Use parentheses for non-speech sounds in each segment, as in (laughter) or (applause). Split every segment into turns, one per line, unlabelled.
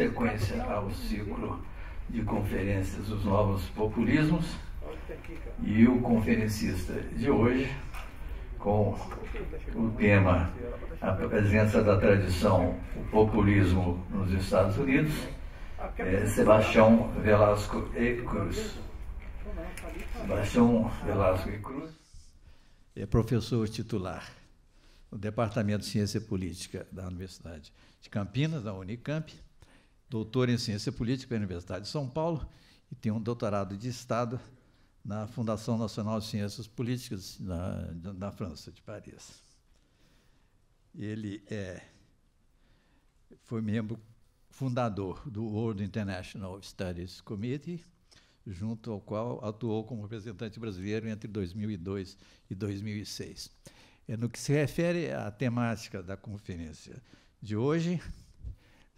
sequência ao ciclo de conferências Os Novos Populismos e o conferencista de hoje, com o tema A Presença da Tradição, o Populismo nos Estados Unidos, é Sebastião Velasco e Cruz. Sebastião Velasco e Cruz é professor titular do Departamento de Ciência Política da Universidade de Campinas, da Unicamp, doutor em Ciência Política pela Universidade de São Paulo e tem um doutorado de Estado na Fundação Nacional de Ciências Políticas na, na França, de Paris. Ele é, foi membro fundador do World International Studies Committee, junto ao qual atuou como representante brasileiro entre 2002 e 2006. É no que se refere à temática da conferência de hoje,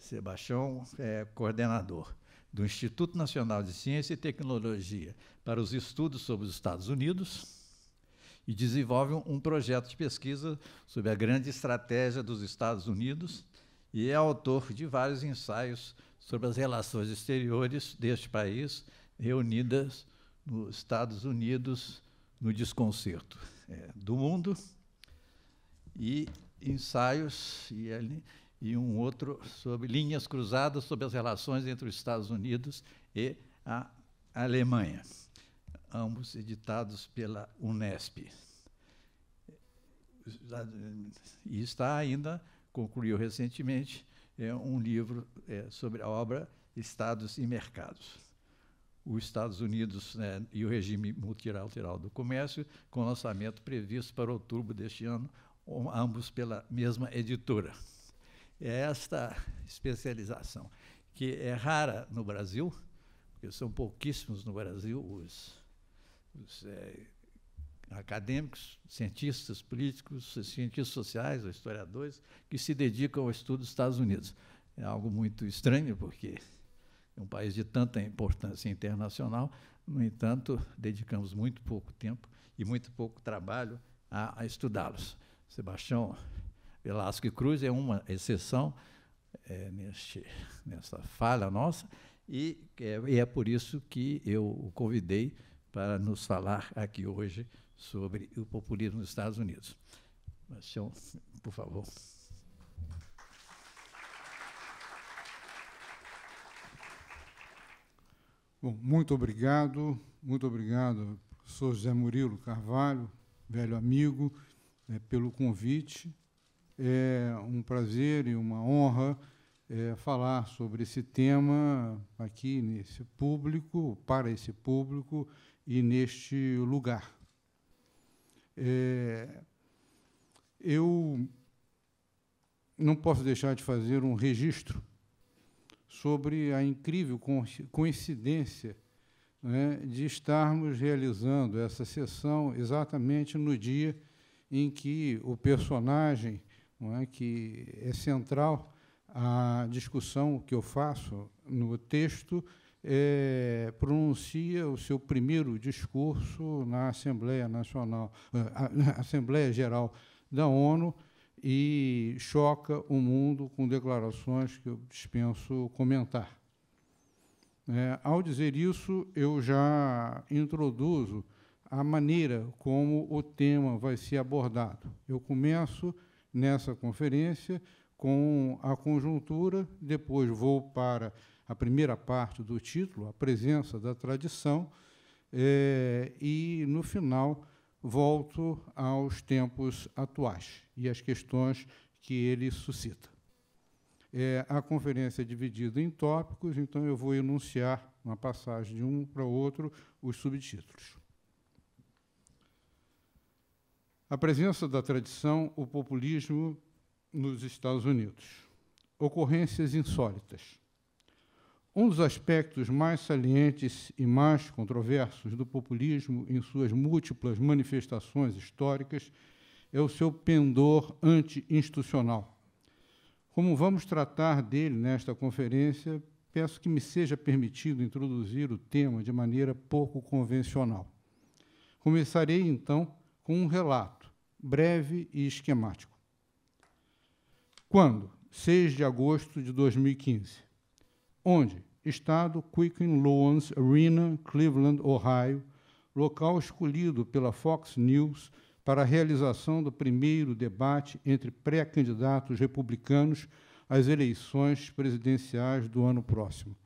Sebastião é coordenador do Instituto Nacional de Ciência e Tecnologia para os Estudos sobre os Estados Unidos e desenvolve um projeto de pesquisa sobre a grande estratégia dos Estados Unidos e é autor de vários ensaios sobre as relações exteriores deste país reunidas nos Estados Unidos no desconcerto é, do mundo e ensaios e, e um outro sobre linhas cruzadas sobre as relações entre os Estados Unidos e a Alemanha, ambos editados pela Unesp. E está ainda, concluiu recentemente, é, um livro é, sobre a obra Estados e Mercados. Os Estados Unidos né, e o regime multilateral do comércio, com lançamento previsto para outubro deste ano, ambos pela mesma editora é esta especialização, que é rara no Brasil, porque são pouquíssimos no Brasil os, os é, acadêmicos, cientistas políticos, cientistas sociais, historiadores, que se dedicam ao estudo dos Estados Unidos. É algo muito estranho, porque é um país de tanta importância internacional, no entanto, dedicamos muito pouco tempo e muito pouco trabalho a, a estudá-los. Sebastião Velasco e Cruz é uma exceção é, neste, nessa falha nossa, e é, e é por isso que eu o convidei para nos falar aqui hoje sobre o populismo nos Estados Unidos. Marcião, por favor.
Bom, muito obrigado, muito obrigado, professor José Murilo Carvalho, velho amigo, né, pelo convite. É um prazer e uma honra é, falar sobre esse tema aqui nesse público, para esse público e neste lugar. É, eu não posso deixar de fazer um registro sobre a incrível coincidência né, de estarmos realizando essa sessão exatamente no dia em que o personagem não é, que é central à discussão que eu faço no texto, é, pronuncia o seu primeiro discurso na Assembleia Nacional, eh, na Assembleia Geral da ONU e choca o mundo com declarações que eu dispenso comentar. É, ao dizer isso, eu já introduzo a maneira como o tema vai ser abordado. Eu começo nessa conferência com a conjuntura. Depois vou para a primeira parte do título, a presença da tradição, é, e no final volto aos tempos atuais e às questões que ele suscita. É, a conferência é dividida em tópicos, então eu vou enunciar, uma passagem de um para outro, os subtítulos. a presença da tradição, o populismo nos Estados Unidos. Ocorrências insólitas. Um dos aspectos mais salientes e mais controversos do populismo em suas múltiplas manifestações históricas é o seu pendor anti-institucional. Como vamos tratar dele nesta conferência, peço que me seja permitido introduzir o tema de maneira pouco convencional. Começarei, então, com um relato breve e esquemático. Quando? 6 de agosto de 2015. Onde? Estado Quicken Loans Arena, Cleveland, Ohio, local escolhido pela Fox News para a realização do primeiro debate entre pré-candidatos republicanos às eleições presidenciais do ano próximo.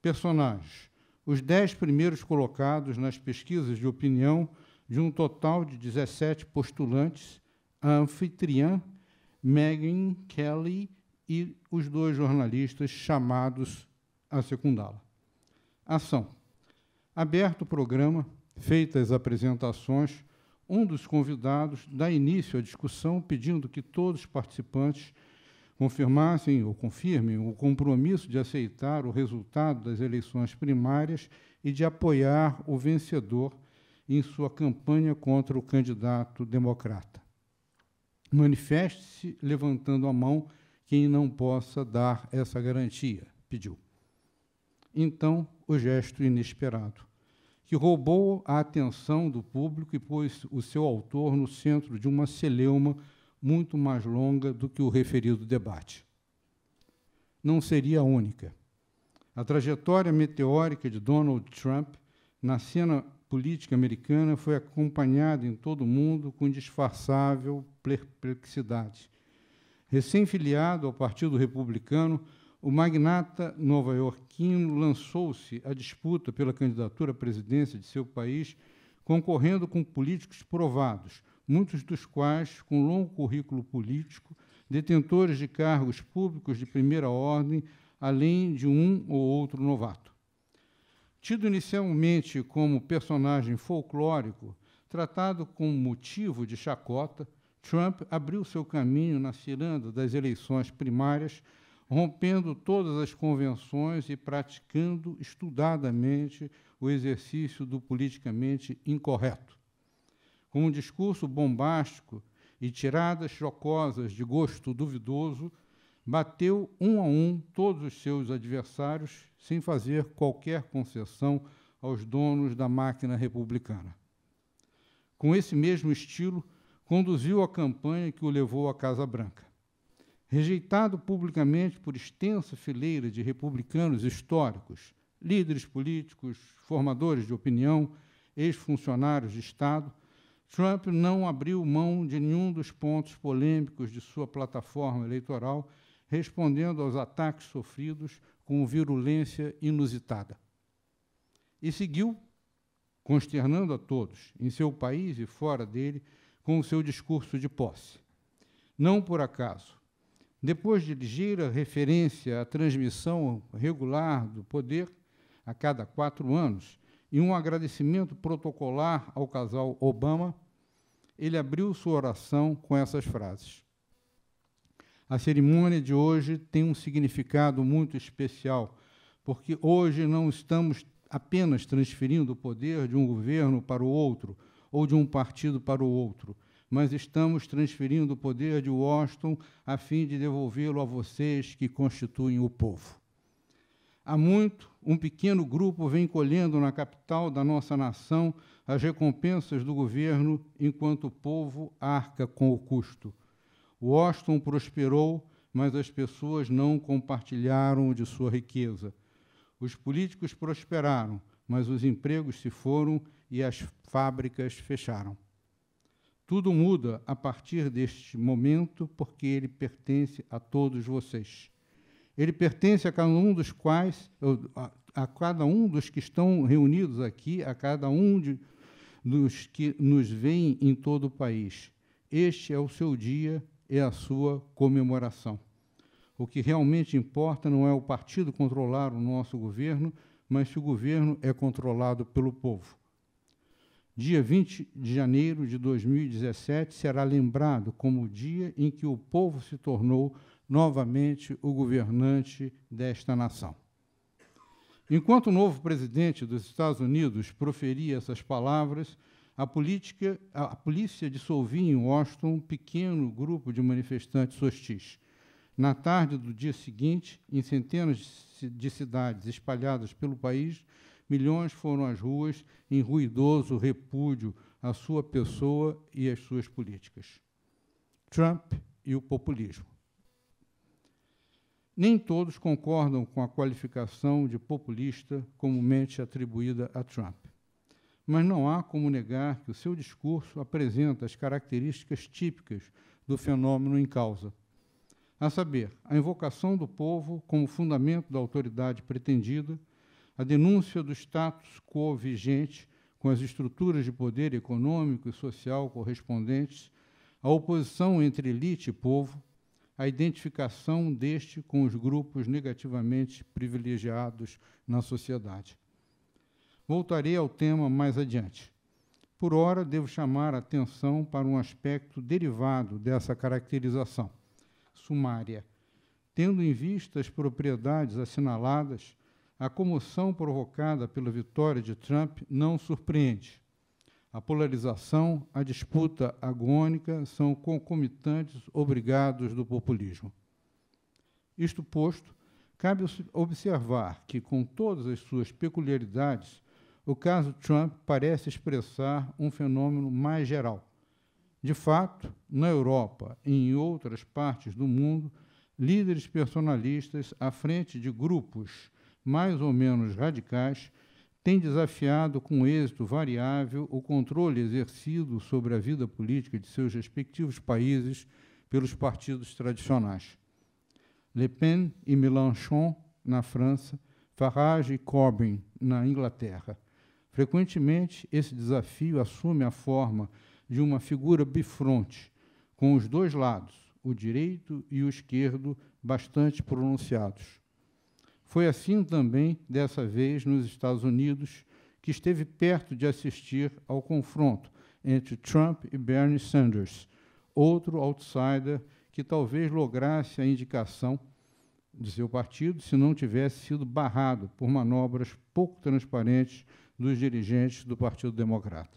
Personagens: os dez primeiros colocados nas pesquisas de opinião de um total de 17 postulantes, a anfitriã Megan Kelly e os dois jornalistas chamados a secundá-la. Ação. Aberto o programa, feitas as apresentações, um dos convidados dá início à discussão pedindo que todos os participantes confirmassem ou confirmem o compromisso de aceitar o resultado das eleições primárias e de apoiar o vencedor em sua campanha contra o candidato democrata. Manifeste-se levantando a mão quem não possa dar essa garantia, pediu. Então, o gesto inesperado, que roubou a atenção do público e pôs o seu autor no centro de uma celeuma muito mais longa do que o referido debate. Não seria a única. A trajetória meteórica de Donald Trump na cena política americana foi acompanhada em todo o mundo com disfarçável perplexidade. Recém-filiado ao Partido Republicano, o magnata nova-iorquino lançou-se à disputa pela candidatura à presidência de seu país, concorrendo com políticos provados, muitos dos quais com longo currículo político, detentores de cargos públicos de primeira ordem, além de um ou outro novato. Tido inicialmente como personagem folclórico, tratado como motivo de chacota, Trump abriu seu caminho na ciranda das eleições primárias, rompendo todas as convenções e praticando estudadamente o exercício do politicamente incorreto. Com um discurso bombástico e tiradas chocosas de gosto duvidoso, bateu um a um todos os seus adversários, sem fazer qualquer concessão aos donos da máquina republicana. Com esse mesmo estilo, conduziu a campanha que o levou à Casa Branca. Rejeitado publicamente por extensa fileira de republicanos históricos, líderes políticos, formadores de opinião, ex-funcionários de Estado, Trump não abriu mão de nenhum dos pontos polêmicos de sua plataforma eleitoral respondendo aos ataques sofridos com virulência inusitada. E seguiu, consternando a todos, em seu país e fora dele, com o seu discurso de posse. Não por acaso, depois de ligeira referência à transmissão regular do poder a cada quatro anos e um agradecimento protocolar ao casal Obama, ele abriu sua oração com essas frases: a cerimônia de hoje tem um significado muito especial, porque hoje não estamos apenas transferindo o poder de um governo para o outro ou de um partido para o outro, mas estamos transferindo o poder de Washington a fim de devolvê-lo a vocês que constituem o povo. Há muito, um pequeno grupo vem colhendo na capital da nossa nação as recompensas do governo, enquanto o povo arca com o custo. Washington prosperou, mas as pessoas não compartilharam de sua riqueza. Os políticos prosperaram, mas os empregos se foram e as fábricas fecharam. Tudo muda a partir deste momento, porque ele pertence a todos vocês. Ele pertence a cada um dos quais, a, cada um dos que estão reunidos aqui, a cada um de, dos que nos veem em todo o país. Este é o seu dia, é a sua comemoração. O que realmente importa não é o partido controlar o nosso governo, mas se o governo é controlado pelo povo. Dia 20 de janeiro de 2017 será lembrado como o dia em que o povo se tornou novamente o governante desta nação. Enquanto o novo presidente dos Estados Unidos proferia essas palavras, a, política, a, a polícia dissolvia em Washington um pequeno grupo de manifestantes hostis. Na tarde do dia seguinte, em centenas de cidades espalhadas pelo país, milhões foram às ruas em ruidoso repúdio à sua pessoa e às suas políticas. Trump e o populismo. Nem todos concordam com a qualificação de populista comumente atribuída a Trump mas não há como negar que o seu discurso apresenta as características típicas do fenômeno em causa. A saber, a invocação do povo como fundamento da autoridade pretendida, a denúncia do status quo vigente com as estruturas de poder econômico e social correspondentes, a oposição entre elite e povo, a identificação deste com os grupos negativamente privilegiados na sociedade. Voltarei ao tema mais adiante. Por ora, devo chamar a atenção para um aspecto derivado dessa caracterização sumária. Tendo em vista as propriedades assinaladas, a comoção provocada pela vitória de Trump não surpreende. A polarização, a disputa agônica são concomitantes obrigados do populismo. Isto posto, cabe observar que, com todas as suas peculiaridades, o caso Trump parece expressar um fenômeno mais geral. De fato, na Europa e em outras partes do mundo, líderes personalistas à frente de grupos mais ou menos radicais têm desafiado com êxito variável o controle exercido sobre a vida política de seus respectivos países pelos partidos tradicionais. Le Pen e Mélenchon, na França, Farage e Corbyn, na Inglaterra. Frequentemente, esse desafio assume a forma de uma figura bifronte, com os dois lados, o direito e o esquerdo, bastante pronunciados. Foi assim também, dessa vez, nos Estados Unidos, que esteve perto de assistir ao confronto entre Trump e Bernie Sanders, outro outsider que talvez lograsse a indicação de seu partido se não tivesse sido barrado por manobras pouco transparentes dos dirigentes do Partido Democrata.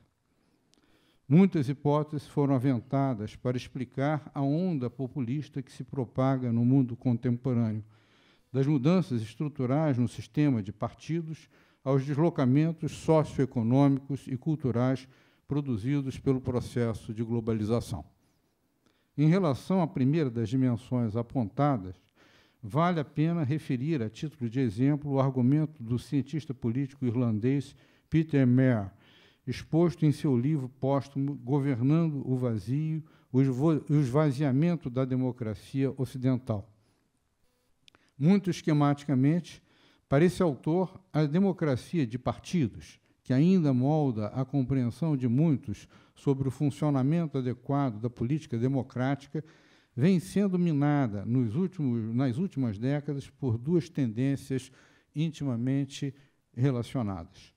Muitas hipóteses foram aventadas para explicar a onda populista que se propaga no mundo contemporâneo, das mudanças estruturais no sistema de partidos aos deslocamentos socioeconômicos e culturais produzidos pelo processo de globalização. Em relação à primeira das dimensões apontadas, Vale a pena referir, a título de exemplo, o argumento do cientista político irlandês Peter Mayer, exposto em seu livro póstumo Governando o Vazio, o esvaziamento da democracia ocidental. Muito esquematicamente, para esse autor, a democracia de partidos, que ainda molda a compreensão de muitos sobre o funcionamento adequado da política democrática, vem sendo minada nos últimos, nas últimas décadas por duas tendências intimamente relacionadas.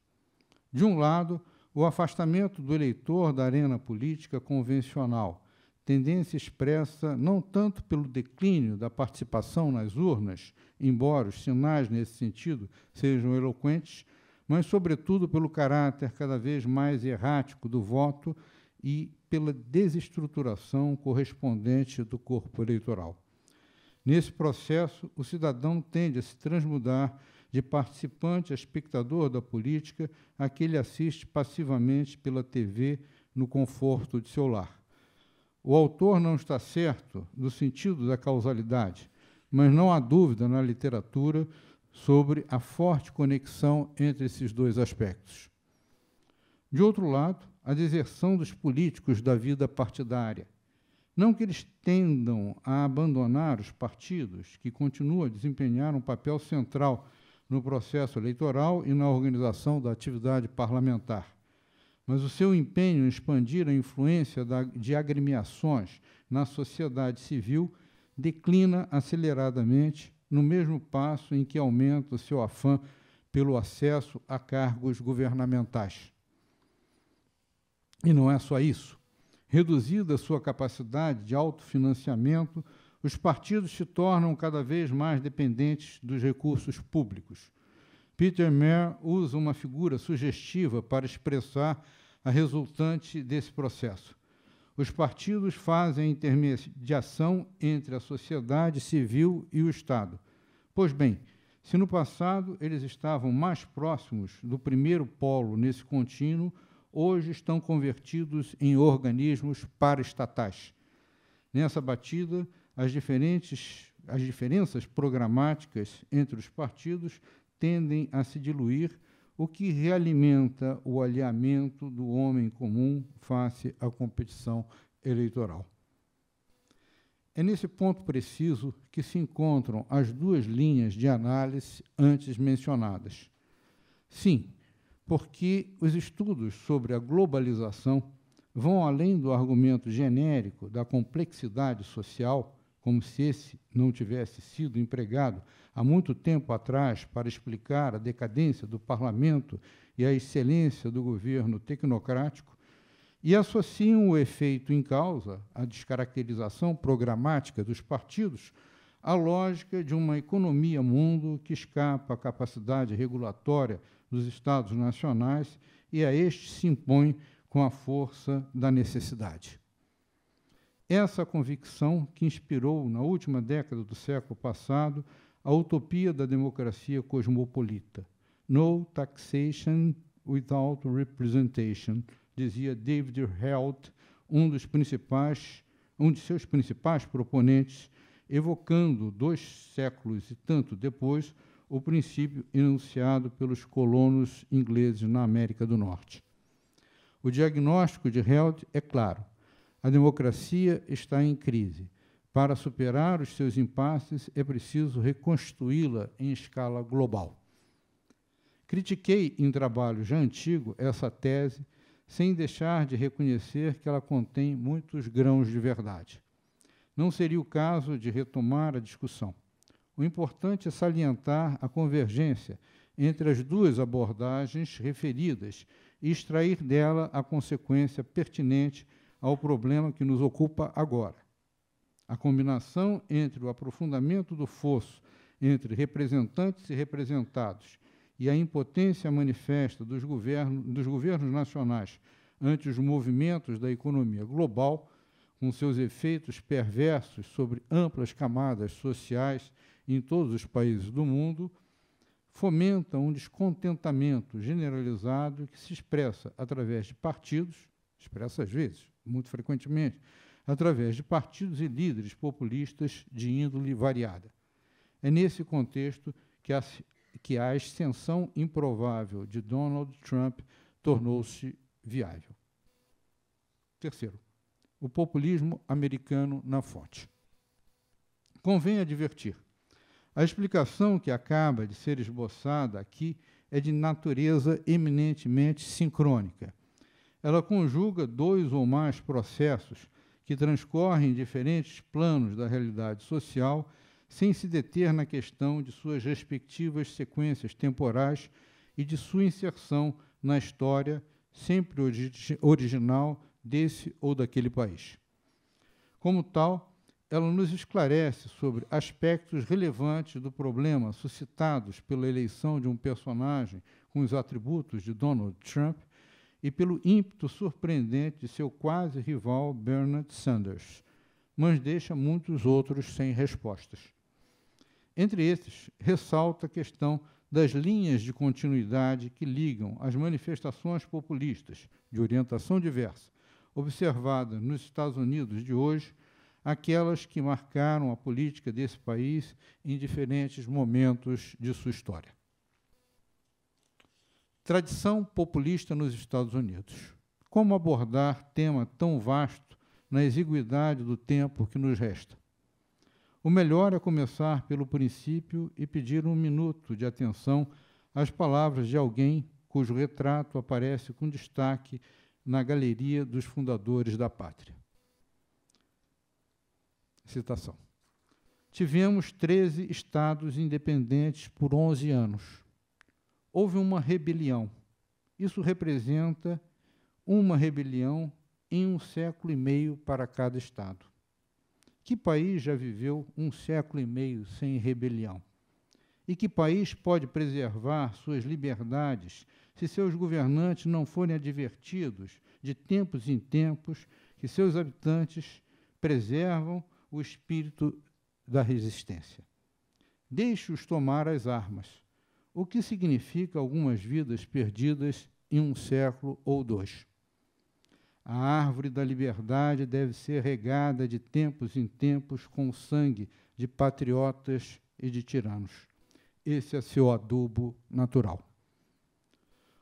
De um lado, o afastamento do eleitor da arena política convencional, tendência expressa não tanto pelo declínio da participação nas urnas, embora os sinais nesse sentido sejam eloquentes, mas, sobretudo, pelo caráter cada vez mais errático do voto e pela desestruturação correspondente do corpo eleitoral. Nesse processo, o cidadão tende a se transmudar de participante a espectador da política a que ele assiste passivamente pela TV no conforto de seu lar. O autor não está certo no sentido da causalidade, mas não há dúvida na literatura sobre a forte conexão entre esses dois aspectos. De outro lado, a deserção dos políticos da vida partidária. Não que eles tendam a abandonar os partidos, que continuam a desempenhar um papel central no processo eleitoral e na organização da atividade parlamentar. Mas o seu empenho em expandir a influência da, de agremiações na sociedade civil declina aceleradamente, no mesmo passo em que aumenta o seu afã pelo acesso a cargos governamentais. E não é só isso. Reduzida a sua capacidade de autofinanciamento, os partidos se tornam cada vez mais dependentes dos recursos públicos. Peter Mayer usa uma figura sugestiva para expressar a resultante desse processo. Os partidos fazem a intermediação entre a sociedade civil e o Estado. Pois bem, se no passado eles estavam mais próximos do primeiro polo nesse contínuo, hoje estão convertidos em organismos paraestatais. Nessa batida, as, diferentes, as diferenças programáticas entre os partidos tendem a se diluir, o que realimenta o alheamento do homem comum face à competição eleitoral. É nesse ponto preciso que se encontram as duas linhas de análise antes mencionadas. Sim, porque os estudos sobre a globalização vão além do argumento genérico da complexidade social, como se esse não tivesse sido empregado há muito tempo atrás para explicar a decadência do parlamento e a excelência do governo tecnocrático, e associam o efeito em causa, a descaracterização programática dos partidos, à lógica de uma economia mundo que escapa à capacidade regulatória dos Estados nacionais, e a este se impõe com a força da necessidade. Essa convicção que inspirou, na última década do século passado, a utopia da democracia cosmopolita. No taxation without representation, dizia David Held, um dos principais, um de seus principais proponentes, evocando dois séculos e tanto depois o princípio enunciado pelos colonos ingleses na América do Norte. O diagnóstico de Held é claro. A democracia está em crise. Para superar os seus impasses, é preciso reconstruí-la em escala global. Critiquei em trabalho já antigo essa tese, sem deixar de reconhecer que ela contém muitos grãos de verdade. Não seria o caso de retomar a discussão o importante é salientar a convergência entre as duas abordagens referidas e extrair dela a consequência pertinente ao problema que nos ocupa agora. A combinação entre o aprofundamento do fosso entre representantes e representados e a impotência manifesta dos, governo, dos governos nacionais ante os movimentos da economia global, com seus efeitos perversos sobre amplas camadas sociais em todos os países do mundo, fomenta um descontentamento generalizado que se expressa através de partidos, expressa às vezes, muito frequentemente, através de partidos e líderes populistas de índole variada. É nesse contexto que a, que a ascensão improvável de Donald Trump tornou-se viável. Terceiro, o populismo americano na fonte. Convém advertir a explicação que acaba de ser esboçada aqui é de natureza eminentemente sincrônica. Ela conjuga dois ou mais processos que transcorrem em diferentes planos da realidade social, sem se deter na questão de suas respectivas sequências temporais e de sua inserção na história, sempre origi original, desse ou daquele país. Como tal, ela nos esclarece sobre aspectos relevantes do problema suscitados pela eleição de um personagem com os atributos de Donald Trump e pelo ímpeto surpreendente de seu quase rival Bernard Sanders, mas deixa muitos outros sem respostas. Entre esses, ressalta a questão das linhas de continuidade que ligam as manifestações populistas de orientação diversa, observadas nos Estados Unidos de hoje aquelas que marcaram a política desse país em diferentes momentos de sua história. Tradição populista nos Estados Unidos. Como abordar tema tão vasto na exiguidade do tempo que nos resta? O melhor é começar pelo princípio e pedir um minuto de atenção às palavras de alguém cujo retrato aparece com destaque na galeria dos fundadores da pátria. Citação. Tivemos 13 estados independentes por 11 anos. Houve uma rebelião. Isso representa uma rebelião em um século e meio para cada estado. Que país já viveu um século e meio sem rebelião? E que país pode preservar suas liberdades se seus governantes não forem advertidos de tempos em tempos que seus habitantes preservam o espírito da resistência. Deixe-os tomar as armas, o que significa algumas vidas perdidas em um século ou dois. A árvore da liberdade deve ser regada de tempos em tempos com o sangue de patriotas e de tiranos. Esse é seu adubo natural.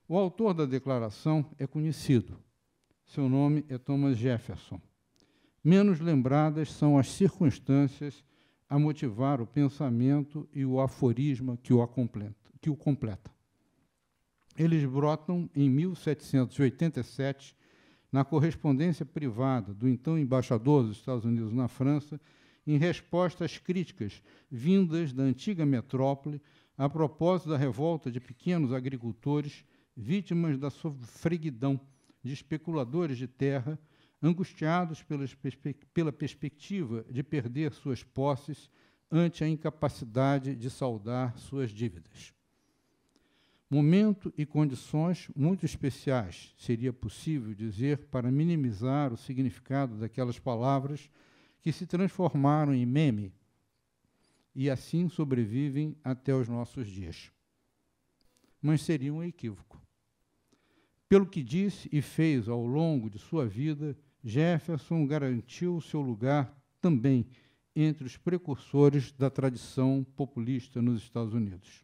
O autor da declaração é conhecido. Seu nome é Thomas Jefferson menos lembradas são as circunstâncias a motivar o pensamento e o aforisma que o, completa, que o completa. Eles brotam em 1787 na correspondência privada do então embaixador dos Estados Unidos na França, em resposta às críticas vindas da antiga metrópole a propósito da revolta de pequenos agricultores vítimas da sofreguidão de especuladores de terra angustiados pela perspectiva de perder suas posses ante a incapacidade de saldar suas dívidas. Momento e condições muito especiais, seria possível dizer, para minimizar o significado daquelas palavras que se transformaram em meme e assim sobrevivem até os nossos dias. Mas seria um equívoco. Pelo que disse e fez ao longo de sua vida, Jefferson garantiu seu lugar também entre os precursores da tradição populista nos Estados Unidos.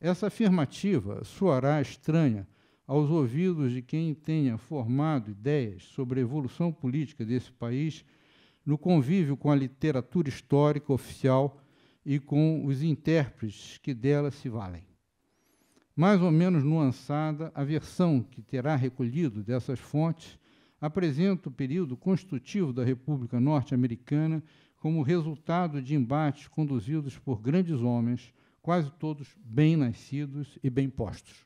Essa afirmativa soará estranha aos ouvidos de quem tenha formado ideias sobre a evolução política desse país no convívio com a literatura histórica oficial e com os intérpretes que dela se valem. Mais ou menos nuançada, a versão que terá recolhido dessas fontes apresenta o período constitutivo da República Norte-Americana como resultado de embates conduzidos por grandes homens, quase todos bem nascidos e bem postos.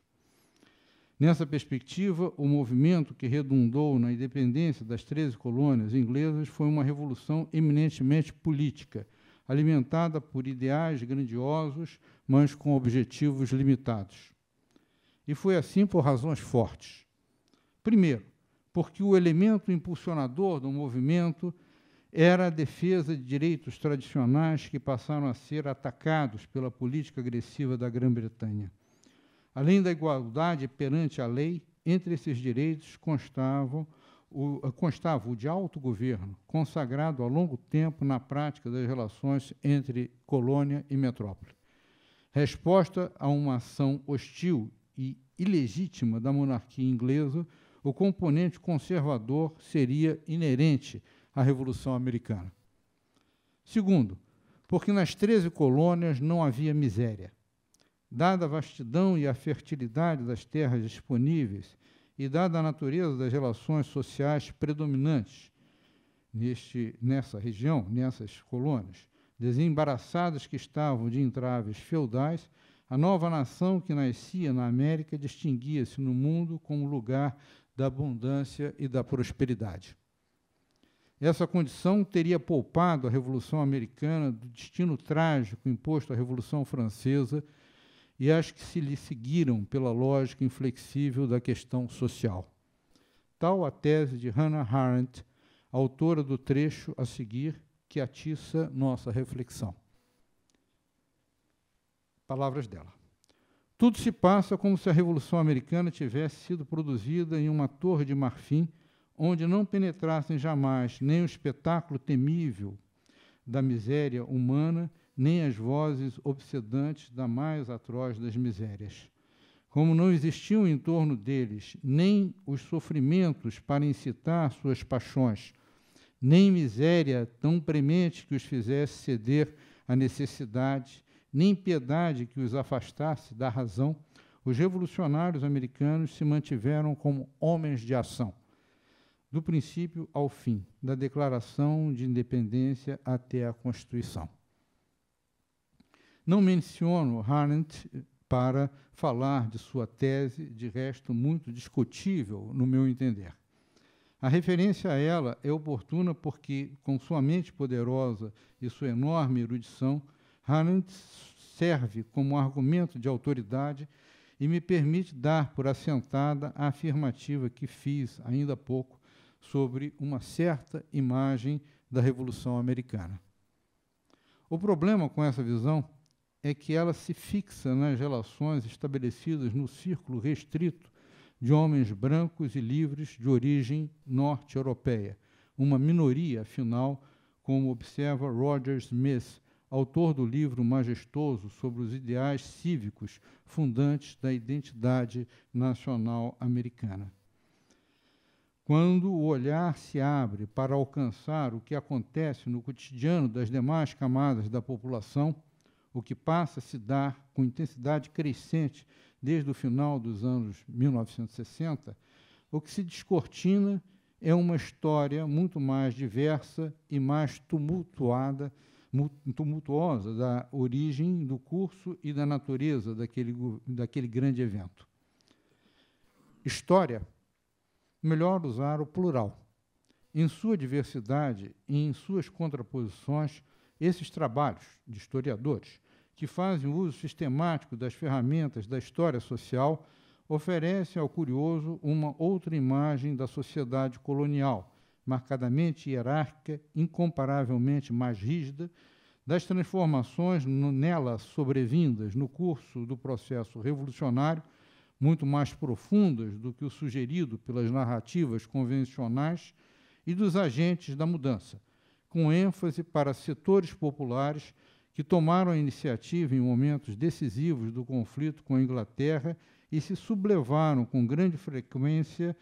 Nessa perspectiva, o movimento que redundou na independência das 13 colônias inglesas foi uma revolução eminentemente política, alimentada por ideais grandiosos, mas com objetivos limitados. E foi assim por razões fortes. Primeiro, porque o elemento impulsionador do movimento era a defesa de direitos tradicionais que passaram a ser atacados pela política agressiva da Grã-Bretanha. Além da igualdade perante a lei, entre esses direitos constavam o, constava o de autogoverno, consagrado há longo tempo na prática das relações entre colônia e metrópole. Resposta a uma ação hostil e ilegítima da monarquia inglesa, o componente conservador seria inerente à Revolução Americana. Segundo, porque nas 13 colônias não havia miséria. Dada a vastidão e a fertilidade das terras disponíveis e dada a natureza das relações sociais predominantes neste, nessa região, nessas colônias, desembaraçadas que estavam de entraves feudais, a nova nação que nascia na América distinguia-se no mundo como lugar da abundância e da prosperidade. Essa condição teria poupado a Revolução Americana do destino trágico imposto à Revolução Francesa e acho que se lhe seguiram pela lógica inflexível da questão social. Tal a tese de Hannah Arendt, autora do trecho a seguir, que atiça nossa reflexão. Palavras dela. Tudo se passa como se a Revolução Americana tivesse sido produzida em uma torre de marfim, onde não penetrassem jamais nem o espetáculo temível da miséria humana, nem as vozes obsedantes da mais atroz das misérias. Como não existiam em torno deles nem os sofrimentos para incitar suas paixões, nem miséria tão premente que os fizesse ceder à necessidade, nem piedade que os afastasse da razão, os revolucionários americanos se mantiveram como homens de ação, do princípio ao fim, da Declaração de Independência até a Constituição. Não menciono Harnett para falar de sua tese, de resto muito discutível, no meu entender. A referência a ela é oportuna porque, com sua mente poderosa e sua enorme erudição, Arendt serve como argumento de autoridade e me permite dar por assentada a afirmativa que fiz ainda há pouco sobre uma certa imagem da Revolução Americana. O problema com essa visão é que ela se fixa nas relações estabelecidas no círculo restrito de homens brancos e livres de origem norte-europeia, uma minoria, afinal, como observa Roger Smith autor do livro majestoso sobre os ideais cívicos fundantes da identidade nacional americana. Quando o olhar se abre para alcançar o que acontece no cotidiano das demais camadas da população, o que passa a se dar com intensidade crescente desde o final dos anos 1960, o que se descortina é uma história muito mais diversa e mais tumultuada tumultuosa da origem, do curso e da natureza daquele, daquele grande evento. História, melhor usar o plural. Em sua diversidade e em suas contraposições, esses trabalhos de historiadores, que fazem uso sistemático das ferramentas da história social, oferecem ao curioso uma outra imagem da sociedade colonial, marcadamente hierárquica, incomparavelmente mais rígida, das transformações no, nela sobrevindas no curso do processo revolucionário, muito mais profundas do que o sugerido pelas narrativas convencionais e dos agentes da mudança, com ênfase para setores populares que tomaram a iniciativa em momentos decisivos do conflito com a Inglaterra e se sublevaram com grande frequência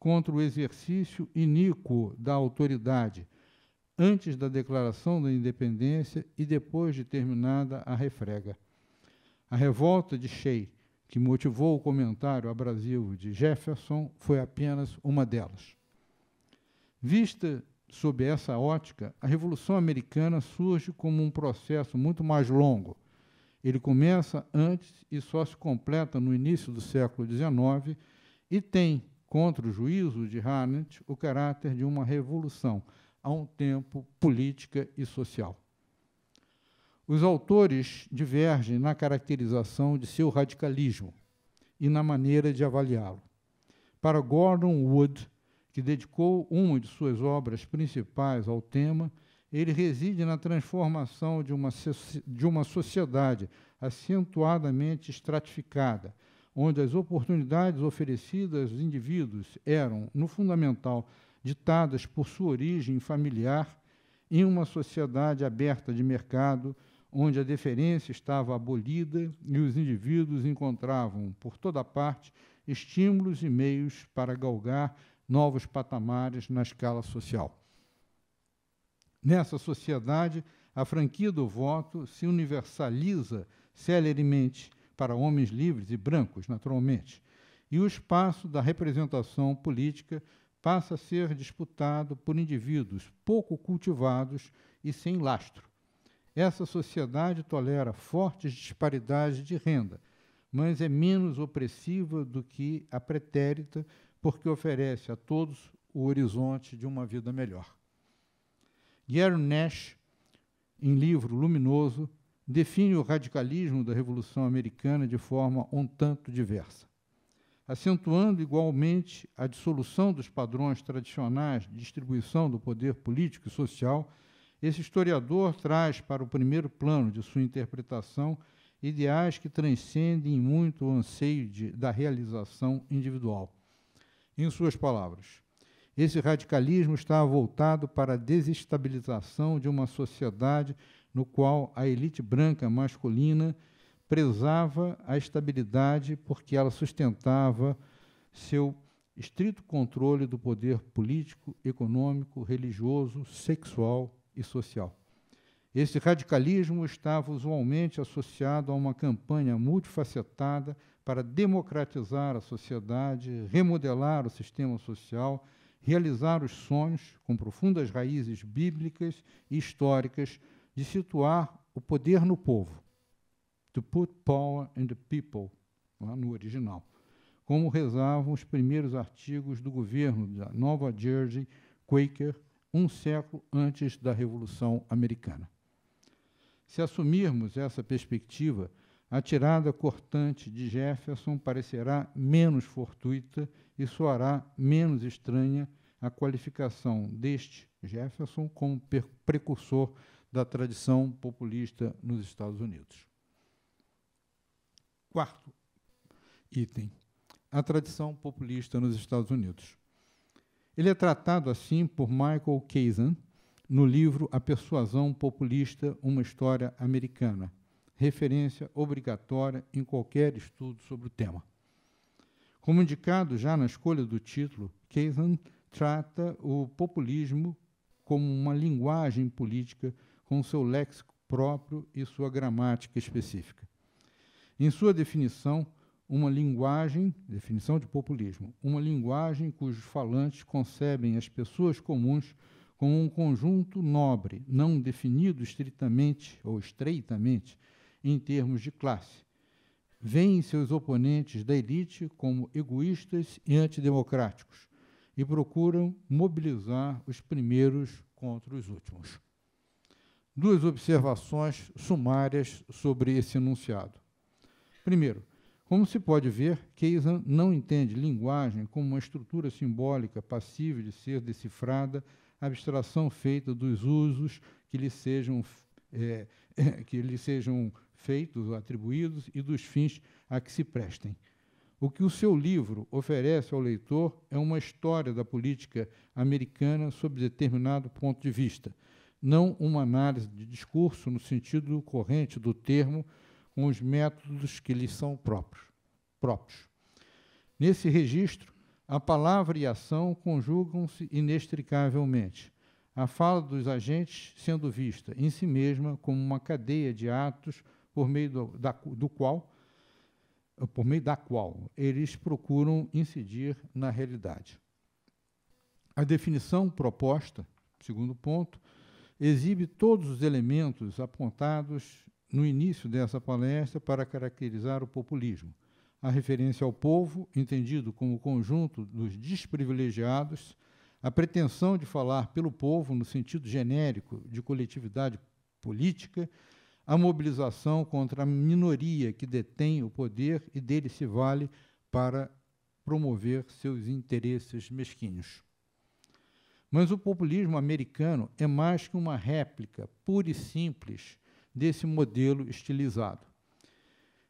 contra o exercício iníquo da autoridade, antes da declaração da independência e depois de terminada a refrega. A revolta de Shea, que motivou o comentário a brasil de Jefferson, foi apenas uma delas. Vista sob essa ótica, a Revolução Americana surge como um processo muito mais longo. Ele começa antes e só se completa no início do século XIX e tem, contra o juízo de Harnett, o caráter de uma revolução, a um tempo política e social. Os autores divergem na caracterização de seu radicalismo e na maneira de avaliá-lo. Para Gordon Wood, que dedicou uma de suas obras principais ao tema, ele reside na transformação de uma, de uma sociedade acentuadamente estratificada, onde as oportunidades oferecidas aos indivíduos eram, no fundamental, ditadas por sua origem familiar, em uma sociedade aberta de mercado, onde a deferência estava abolida e os indivíduos encontravam, por toda parte, estímulos e meios para galgar novos patamares na escala social. Nessa sociedade, a franquia do voto se universaliza celeremente para homens livres e brancos, naturalmente, e o espaço da representação política passa a ser disputado por indivíduos pouco cultivados e sem lastro. Essa sociedade tolera fortes disparidades de renda, mas é menos opressiva do que a pretérita, porque oferece a todos o horizonte de uma vida melhor. Gary Nash, em livro luminoso, define o radicalismo da Revolução Americana de forma um tanto diversa, acentuando igualmente a dissolução dos padrões tradicionais de distribuição do poder político e social. Esse historiador traz para o primeiro plano de sua interpretação ideais que transcendem muito o anseio de, da realização individual. Em suas palavras, esse radicalismo está voltado para a desestabilização de uma sociedade no qual a elite branca masculina prezava a estabilidade porque ela sustentava seu estrito controle do poder político, econômico, religioso, sexual e social. Esse radicalismo estava usualmente associado a uma campanha multifacetada para democratizar a sociedade, remodelar o sistema social, realizar os sonhos com profundas raízes bíblicas e históricas de situar o poder no povo. To put power in the people, lá no original. Como rezavam os primeiros artigos do governo da Nova Jersey Quaker um século antes da Revolução Americana. Se assumirmos essa perspectiva, a tirada cortante de Jefferson parecerá menos fortuita e soará menos estranha a qualificação deste Jefferson como precursor da tradição populista nos Estados Unidos. Quarto item: a tradição populista nos Estados Unidos. Ele é tratado assim por Michael Kazan no livro A Persuasão Populista: Uma História Americana, referência obrigatória em qualquer estudo sobre o tema. Como indicado já na escolha do título, Kazan trata o populismo como uma linguagem política com seu léxico próprio e sua gramática específica. Em sua definição, uma linguagem, definição de populismo, uma linguagem cujos falantes concebem as pessoas comuns como um conjunto nobre, não definido estritamente ou estreitamente em termos de classe. vêem seus oponentes da elite como egoístas e antidemocráticos e procuram mobilizar os primeiros contra os últimos duas observações sumárias sobre esse enunciado. Primeiro, como se pode ver, Keynes não entende linguagem como uma estrutura simbólica passível de ser decifrada, abstração feita dos usos que lhe sejam, é, é, que lhe sejam feitos, atribuídos e dos fins a que se prestem. O que o seu livro oferece ao leitor é uma história da política americana sob determinado ponto de vista – não uma análise de discurso no sentido corrente do termo, com os métodos que lhe são próprios. próprios. Nesse registro, a palavra e a ação conjugam-se inextricavelmente. A fala dos agentes sendo vista em si mesma como uma cadeia de atos por meio do, da, do qual por meio da qual eles procuram incidir na realidade. A definição proposta, segundo ponto, exibe todos os elementos apontados no início dessa palestra para caracterizar o populismo. A referência ao povo, entendido como conjunto dos desprivilegiados, a pretensão de falar pelo povo no sentido genérico de coletividade política, a mobilização contra a minoria que detém o poder e dele se vale para promover seus interesses mesquinhos. Mas o populismo americano é mais que uma réplica pura e simples desse modelo estilizado.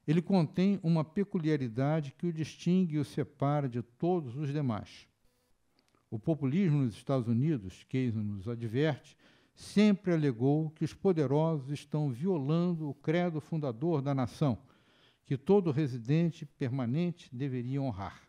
Ele contém uma peculiaridade que o distingue e o separa de todos os demais. O populismo nos Estados Unidos, Keynes nos adverte, sempre alegou que os poderosos estão violando o credo fundador da nação, que todo residente permanente deveria honrar.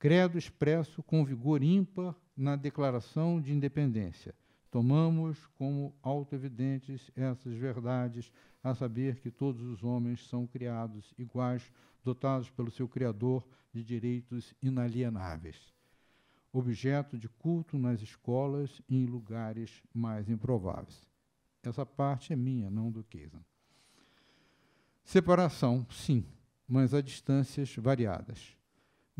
Credo expresso com vigor ímpar na Declaração de Independência. Tomamos como autoevidentes essas verdades, a saber que todos os homens são criados iguais, dotados pelo seu Criador de direitos inalienáveis, objeto de culto nas escolas e em lugares mais improváveis. Essa parte é minha, não do Keysan. Separação, sim, mas a distâncias variadas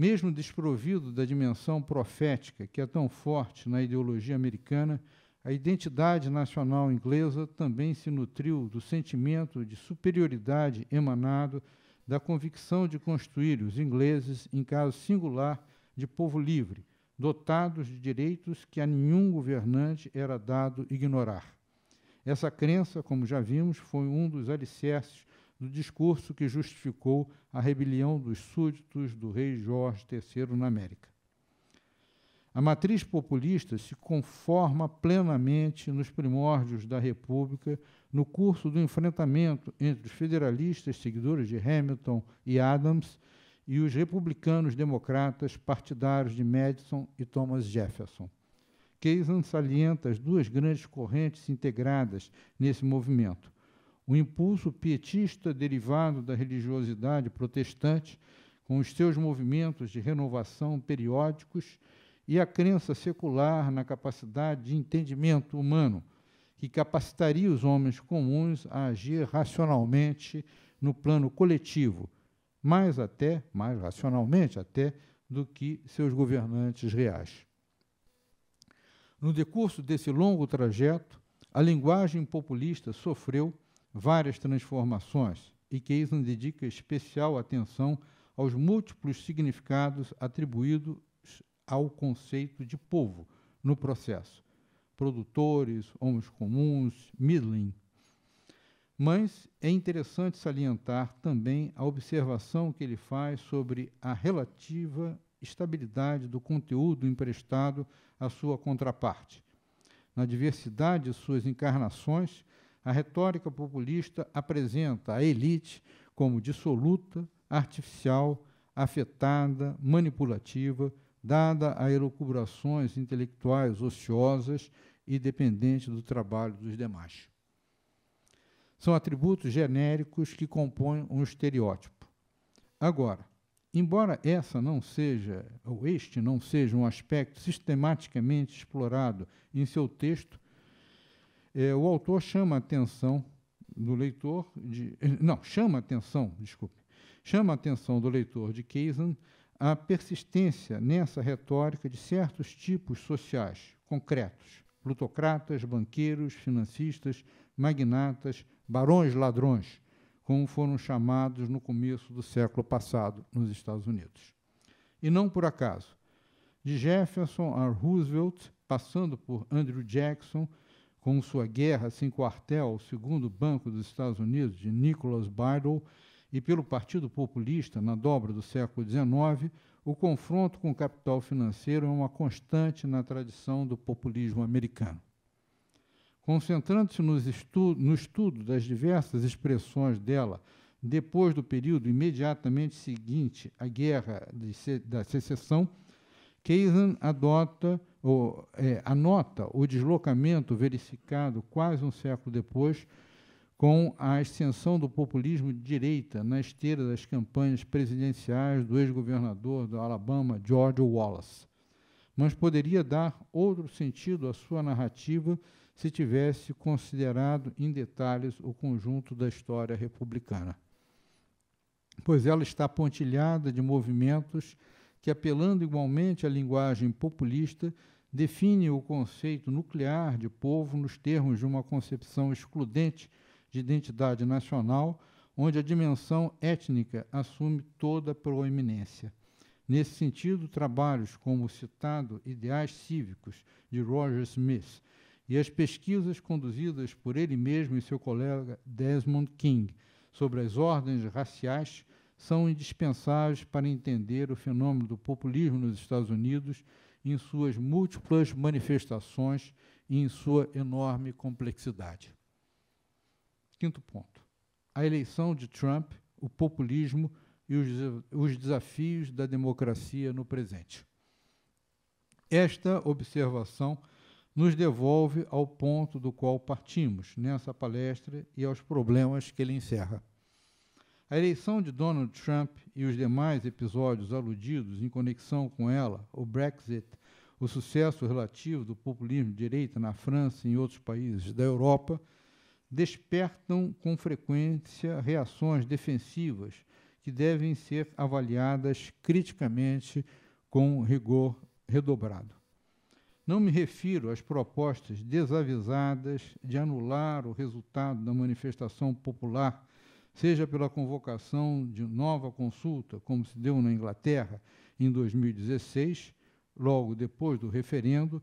mesmo desprovido da dimensão profética que é tão forte na ideologia americana, a identidade nacional inglesa também se nutriu do sentimento de superioridade emanado da convicção de construir os ingleses em caso singular de povo livre, dotados de direitos que a nenhum governante era dado ignorar. Essa crença, como já vimos, foi um dos alicerces do discurso que justificou a rebelião dos súditos do rei Jorge III na América. A matriz populista se conforma plenamente nos primórdios da República, no curso do enfrentamento entre os federalistas seguidores de Hamilton e Adams e os republicanos democratas partidários de Madison e Thomas Jefferson. Keynes salienta as duas grandes correntes integradas nesse movimento: o impulso pietista derivado da religiosidade protestante, com os seus movimentos de renovação periódicos, e a crença secular na capacidade de entendimento humano, que capacitaria os homens comuns a agir racionalmente no plano coletivo, mais até, mais racionalmente até, do que seus governantes reais. No decurso desse longo trajeto, a linguagem populista sofreu, várias transformações e que Eisenstein dedica especial atenção aos múltiplos significados atribuídos ao conceito de povo no processo. Produtores, homens comuns, middling. Mas é interessante salientar também a observação que ele faz sobre a relativa estabilidade do conteúdo emprestado à sua contraparte. Na diversidade de suas encarnações, a retórica populista apresenta a elite como dissoluta, artificial, afetada, manipulativa, dada a elucubrações intelectuais ociosas e dependente do trabalho dos demais. São atributos genéricos que compõem um estereótipo. Agora, embora essa não seja, ou este não seja um aspecto sistematicamente explorado em seu texto, é, o autor chama a atenção do leitor de. Eh, não, chama a atenção, desculpe. Chama a atenção do leitor de Keynes a persistência nessa retórica de certos tipos sociais concretos: plutocratas, banqueiros, financistas, magnatas, barões ladrões, como foram chamados no começo do século passado nos Estados Unidos. E não por acaso. De Jefferson a Roosevelt, passando por Andrew Jackson, com sua guerra sem quartel, segundo o Banco dos Estados Unidos, de Nicholas Biddle, e pelo Partido Populista, na dobra do século XIX, o confronto com o capital financeiro é uma constante na tradição do populismo americano. Concentrando-se estu no estudo das diversas expressões dela depois do período imediatamente seguinte à Guerra de Se da Secessão, Keynes adota ou, é, anota o deslocamento verificado quase um século depois com a ascensão do populismo de direita na esteira das campanhas presidenciais do ex-governador do Alabama, George Wallace. Mas poderia dar outro sentido à sua narrativa se tivesse considerado em detalhes o conjunto da história republicana. Pois ela está pontilhada de movimentos que, apelando igualmente à linguagem populista, define o conceito nuclear de povo nos termos de uma concepção excludente de identidade nacional, onde a dimensão étnica assume toda a proeminência. Nesse sentido, trabalhos como o citado Ideais Cívicos, de Roger Smith, e as pesquisas conduzidas por ele mesmo e seu colega Desmond King sobre as ordens raciais são indispensáveis para entender o fenômeno do populismo nos Estados Unidos em suas múltiplas manifestações e em sua enorme complexidade. Quinto ponto: a eleição de Trump, o populismo e os, os desafios da democracia no presente. Esta observação nos devolve ao ponto do qual partimos nessa palestra e aos problemas que ele encerra. A eleição de Donald Trump e os demais episódios aludidos em conexão com ela, o Brexit, o sucesso relativo do populismo de direita na França e em outros países da Europa, despertam com frequência reações defensivas que devem ser avaliadas criticamente com rigor redobrado. Não me refiro às propostas desavisadas de anular o resultado da manifestação popular seja pela convocação de nova consulta, como se deu na Inglaterra em 2016, logo depois do referendo,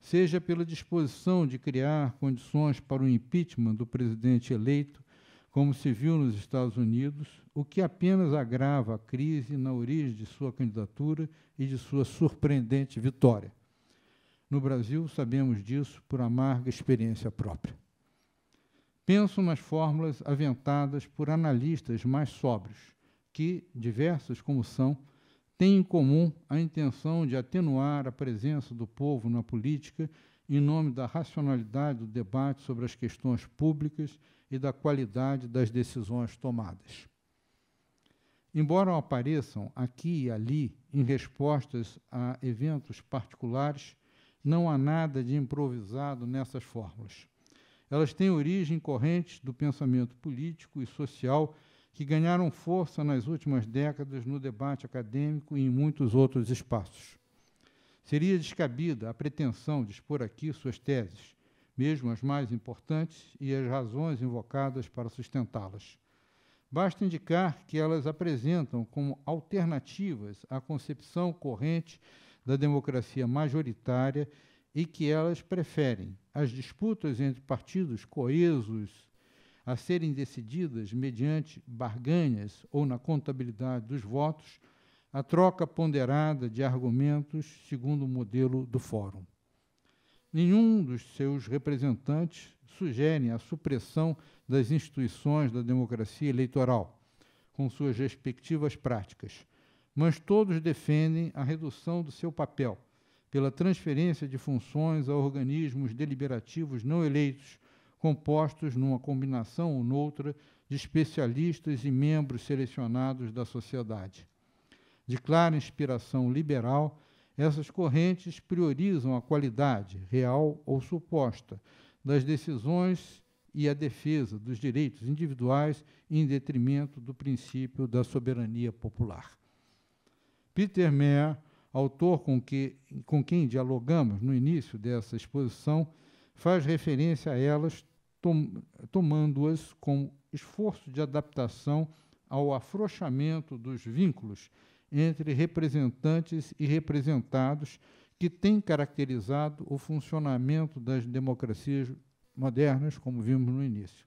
seja pela disposição de criar condições para o impeachment do presidente eleito, como se viu nos Estados Unidos, o que apenas agrava a crise na origem de sua candidatura e de sua surpreendente vitória. No Brasil, sabemos disso por amarga experiência própria. Penso nas fórmulas aventadas por analistas mais sóbrios, que, diversas como são, têm em comum a intenção de atenuar a presença do povo na política em nome da racionalidade do debate sobre as questões públicas e da qualidade das decisões tomadas. Embora apareçam aqui e ali em respostas a eventos particulares, não há nada de improvisado nessas fórmulas. Elas têm origem correntes do pensamento político e social que ganharam força nas últimas décadas no debate acadêmico e em muitos outros espaços. Seria descabida a pretensão de expor aqui suas teses, mesmo as mais importantes, e as razões invocadas para sustentá-las. Basta indicar que elas apresentam como alternativas à concepção corrente da democracia majoritária e que elas preferem as disputas entre partidos coesos a serem decididas mediante barganhas ou na contabilidade dos votos, a troca ponderada de argumentos segundo o modelo do Fórum. Nenhum dos seus representantes sugere a supressão das instituições da democracia eleitoral, com suas respectivas práticas, mas todos defendem a redução do seu papel, pela transferência de funções a organismos deliberativos não eleitos, compostos numa combinação ou noutra de especialistas e membros selecionados da sociedade. De clara inspiração liberal, essas correntes priorizam a qualidade, real ou suposta, das decisões e a defesa dos direitos individuais em detrimento do princípio da soberania popular. Peter Mayer autor com, que, com quem dialogamos no início dessa exposição, faz referência a elas, tom, tomando-as como esforço de adaptação ao afrouxamento dos vínculos entre representantes e representados que tem caracterizado o funcionamento das democracias modernas, como vimos no início.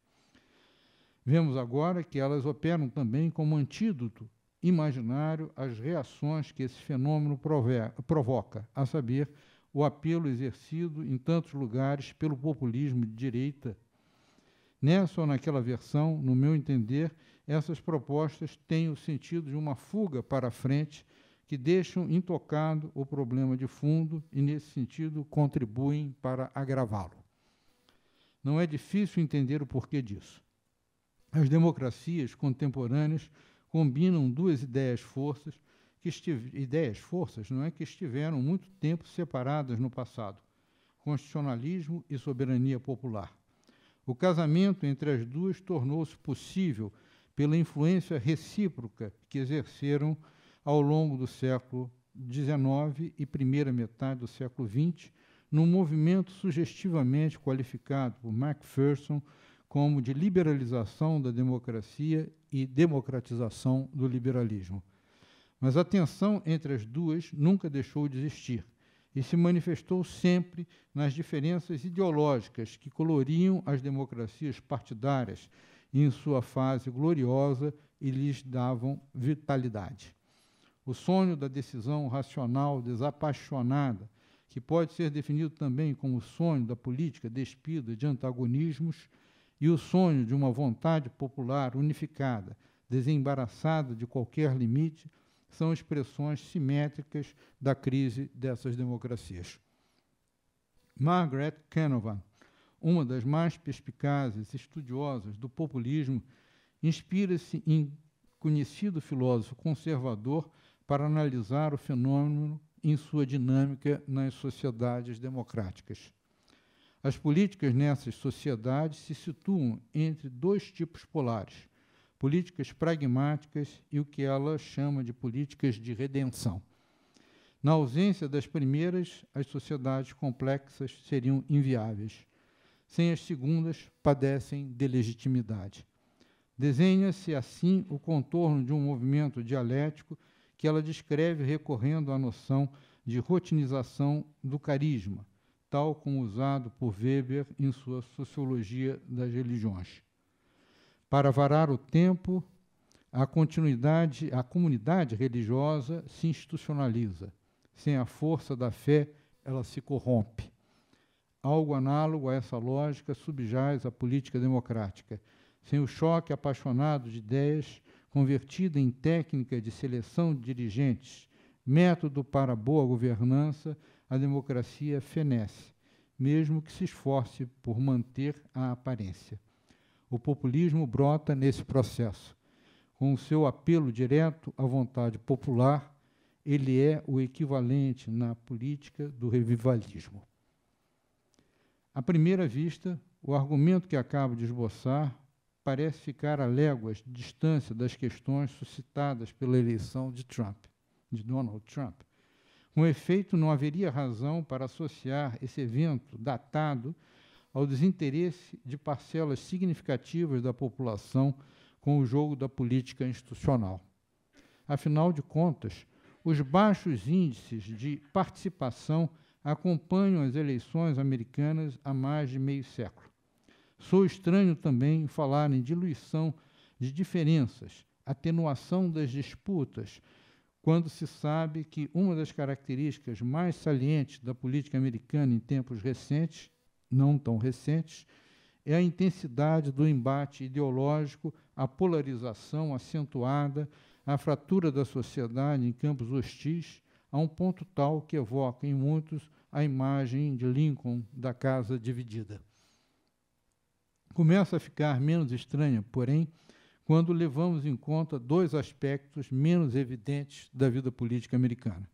Vemos agora que elas operam também como antídoto imaginário as reações que esse fenômeno provoca, a saber, o apelo exercido em tantos lugares pelo populismo de direita. Nessa ou naquela versão, no meu entender, essas propostas têm o sentido de uma fuga para a frente que deixam intocado o problema de fundo e, nesse sentido, contribuem para agravá-lo. Não é difícil entender o porquê disso. As democracias contemporâneas combinam duas ideias forças que ideias forças não é que estiveram muito tempo separadas no passado constitucionalismo e soberania popular o casamento entre as duas tornou-se possível pela influência recíproca que exerceram ao longo do século XIX e primeira metade do século XX num movimento sugestivamente qualificado por Macpherson como de liberalização da democracia e democratização do liberalismo. Mas a tensão entre as duas nunca deixou de existir e se manifestou sempre nas diferenças ideológicas que coloriam as democracias partidárias em sua fase gloriosa e lhes davam vitalidade. O sonho da decisão racional desapaixonada, que pode ser definido também como o sonho da política despida de antagonismos, e o sonho de uma vontade popular unificada, desembaraçada de qualquer limite, são expressões simétricas da crise dessas democracias. Margaret Canovan, uma das mais perspicazes estudiosas do populismo, inspira-se em conhecido filósofo conservador para analisar o fenômeno em sua dinâmica nas sociedades democráticas. As políticas nessas sociedades se situam entre dois tipos polares: políticas pragmáticas e o que ela chama de políticas de redenção. Na ausência das primeiras, as sociedades complexas seriam inviáveis. Sem as segundas, padecem de legitimidade. Desenha-se assim o contorno de um movimento dialético que ela descreve recorrendo à noção de rotinização do carisma, tal como usado por Weber em sua Sociologia das Religiões. Para varar o tempo, a continuidade, a comunidade religiosa se institucionaliza. Sem a força da fé, ela se corrompe. Algo análogo a essa lógica subjaz à política democrática. Sem o choque apaixonado de ideias, convertida em técnica de seleção de dirigentes, método para boa governança, a democracia fenece, mesmo que se esforce por manter a aparência. O populismo brota nesse processo. Com o seu apelo direto à vontade popular, ele é o equivalente na política do revivalismo. À primeira vista, o argumento que acabo de esboçar parece ficar a léguas de distância das questões suscitadas pela eleição de Trump, de Donald Trump. Com efeito, não haveria razão para associar esse evento datado ao desinteresse de parcelas significativas da população com o jogo da política institucional. Afinal de contas, os baixos índices de participação acompanham as eleições americanas há mais de meio século. Sou estranho também falar em diluição de diferenças, atenuação das disputas quando se sabe que uma das características mais salientes da política americana em tempos recentes, não tão recentes, é a intensidade do embate ideológico, a polarização acentuada, a fratura da sociedade em campos hostis, a um ponto tal que evoca em muitos a imagem de Lincoln da casa dividida. Começa a ficar menos estranha, porém, quando levamos em conta dois aspectos menos evidentes da vida política americana.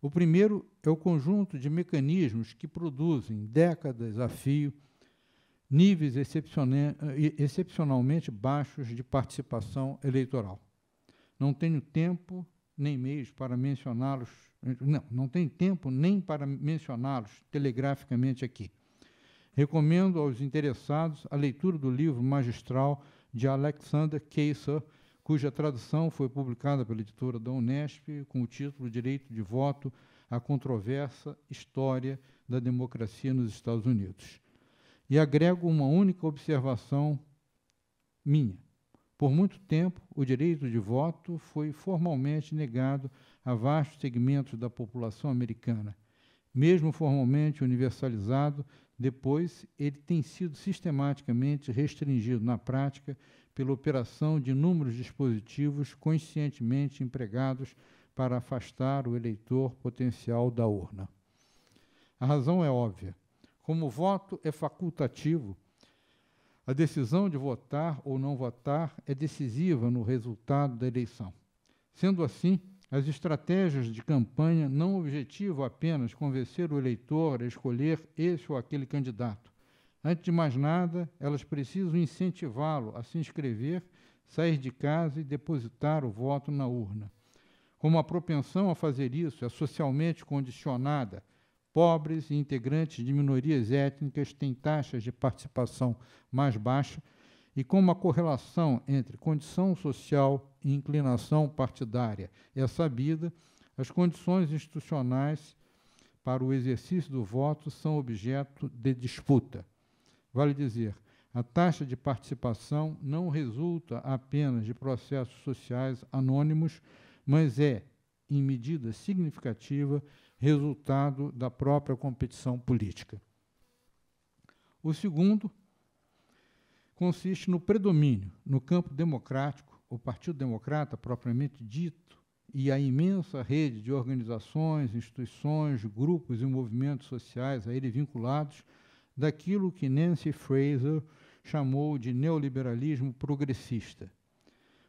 O primeiro é o conjunto de mecanismos que produzem, décadas a fio, níveis eh, excepcionalmente baixos de participação eleitoral. Não tenho tempo nem meios para mencioná-los, não, não tenho tempo nem para mencioná-los telegraficamente aqui. Recomendo aos interessados a leitura do livro magistral de Alexander Keiser, cuja tradução foi publicada pela editora da Unesp com o título Direito de Voto, a controversa história da democracia nos Estados Unidos. E agrego uma única observação minha. Por muito tempo, o direito de voto foi formalmente negado a vastos segmentos da população americana. Mesmo formalmente universalizado, depois, ele tem sido sistematicamente restringido na prática pela operação de inúmeros dispositivos conscientemente empregados para afastar o eleitor potencial da urna. A razão é óbvia. Como o voto é facultativo, a decisão de votar ou não votar é decisiva no resultado da eleição. Sendo assim, as estratégias de campanha não objetivam apenas convencer o eleitor a escolher esse ou aquele candidato. Antes de mais nada, elas precisam incentivá-lo a se inscrever, sair de casa e depositar o voto na urna. Como a propensão a fazer isso é socialmente condicionada, pobres e integrantes de minorias étnicas têm taxas de participação mais baixas, e como a correlação entre condição social, inclinação partidária. É sabida, as condições institucionais para o exercício do voto são objeto de disputa. Vale dizer, a taxa de participação não resulta apenas de processos sociais anônimos, mas é, em medida significativa, resultado da própria competição política. O segundo consiste no predomínio, no campo democrático, o Partido Democrata, propriamente dito, e a imensa rede de organizações, instituições, grupos e movimentos sociais a ele vinculados, daquilo que Nancy Fraser chamou de neoliberalismo progressista.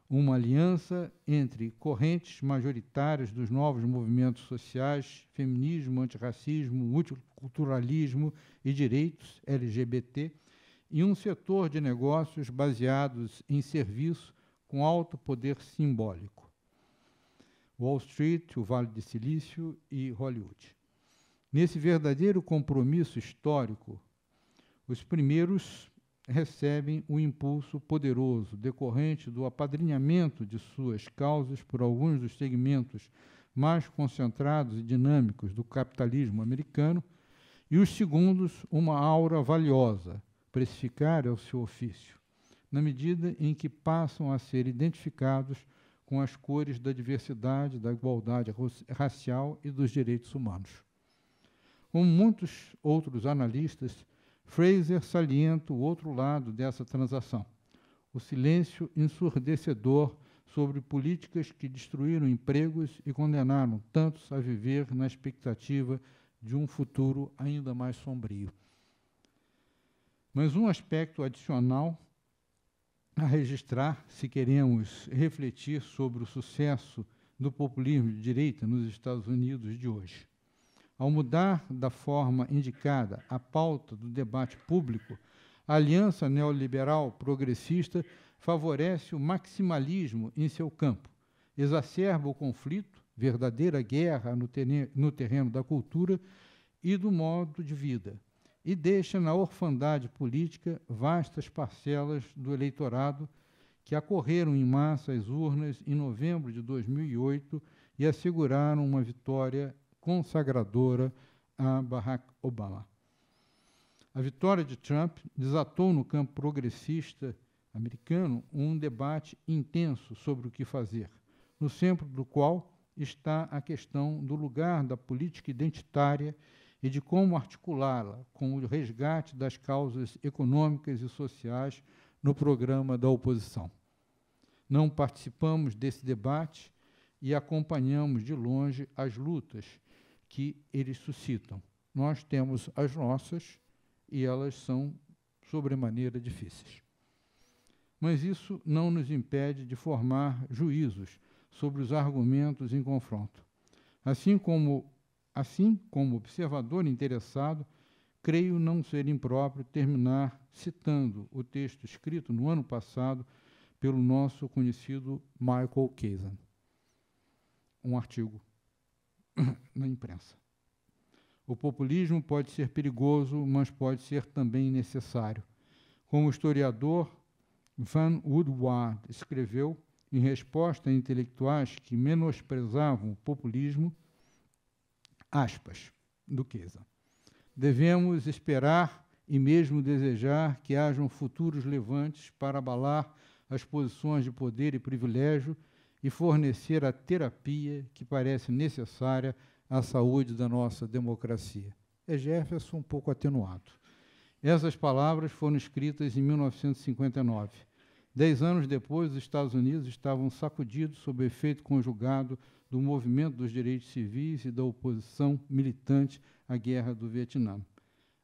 Uma aliança entre correntes majoritárias dos novos movimentos sociais, feminismo, antirracismo, multiculturalismo e direitos LGBT, e um setor de negócios baseados em serviço com alto poder simbólico. Wall Street, o Vale de Silício e Hollywood. Nesse verdadeiro compromisso histórico, os primeiros recebem um impulso poderoso decorrente do apadrinhamento de suas causas por alguns dos segmentos mais concentrados e dinâmicos do capitalismo americano, e os segundos, uma aura valiosa, é ao seu ofício na medida em que passam a ser identificados com as cores da diversidade, da igualdade racial e dos direitos humanos. Como muitos outros analistas, Fraser salienta o outro lado dessa transação, o silêncio ensurdecedor sobre políticas que destruíram empregos e condenaram tantos a viver na expectativa de um futuro ainda mais sombrio. Mas um aspecto adicional a registrar se queremos refletir sobre o sucesso do populismo de direita nos Estados Unidos de hoje. Ao mudar da forma indicada a pauta do debate público, a aliança neoliberal progressista favorece o maximalismo em seu campo, exacerba o conflito, verdadeira guerra no terreno da cultura e do modo de vida, e deixa na orfandade política vastas parcelas do eleitorado que acorreram em massa às urnas em novembro de 2008 e asseguraram uma vitória consagradora a Barack Obama. A vitória de Trump desatou no campo progressista americano um debate intenso sobre o que fazer, no centro do qual está a questão do lugar da política identitária e de como articulá-la com o resgate das causas econômicas e sociais no programa da oposição. Não participamos desse debate e acompanhamos de longe as lutas que eles suscitam. Nós temos as nossas e elas são sobremaneira difíceis. Mas isso não nos impede de formar juízos sobre os argumentos em confronto. Assim como Assim, como observador interessado, creio não ser impróprio terminar citando o texto escrito no ano passado pelo nosso conhecido Michael Kazan, um artigo (coughs) na imprensa. O populismo pode ser perigoso, mas pode ser também necessário. Como o historiador Van Woodward escreveu, em resposta a intelectuais que menosprezavam o populismo, Aspas. Duquesa. Devemos esperar e mesmo desejar que hajam futuros levantes para abalar as posições de poder e privilégio e fornecer a terapia que parece necessária à saúde da nossa democracia. É Jefferson um pouco atenuado. Essas palavras foram escritas em 1959. Dez anos depois, os Estados Unidos estavam sacudidos sob efeito conjugado do movimento dos direitos civis e da oposição militante à guerra do Vietnã.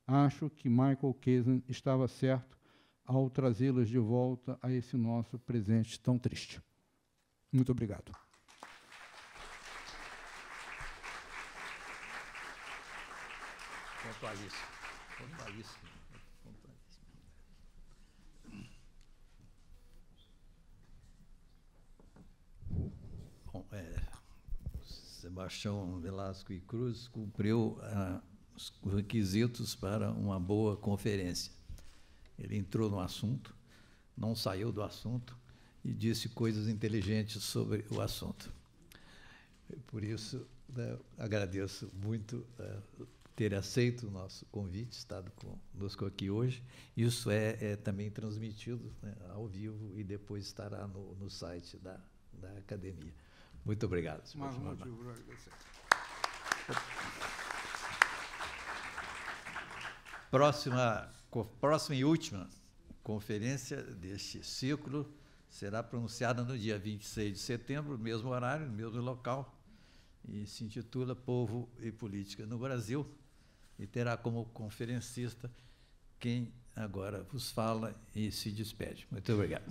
Acho que Michael Kazan estava certo ao trazê-las de volta a esse nosso presente tão triste. Muito obrigado.
Pontualíssimo. Pontualíssimo. Pontualíssimo. Bom, é, Sebastião Velasco e Cruz cumpriu ah, os requisitos para uma boa conferência. Ele entrou no assunto, não saiu do assunto e disse coisas inteligentes sobre o assunto. Por isso, né, agradeço muito eh, ter aceito o nosso convite, estado conosco aqui hoje. Isso é, é também transmitido né, ao vivo e depois estará no, no site da, da academia. Muito obrigado. Mais um é? Próxima, próxima e última conferência deste ciclo será pronunciada no dia 26 de setembro, mesmo horário, mesmo local, e se intitula Povo e Política no Brasil, e terá como conferencista quem agora vos fala e se despede. Muito obrigado.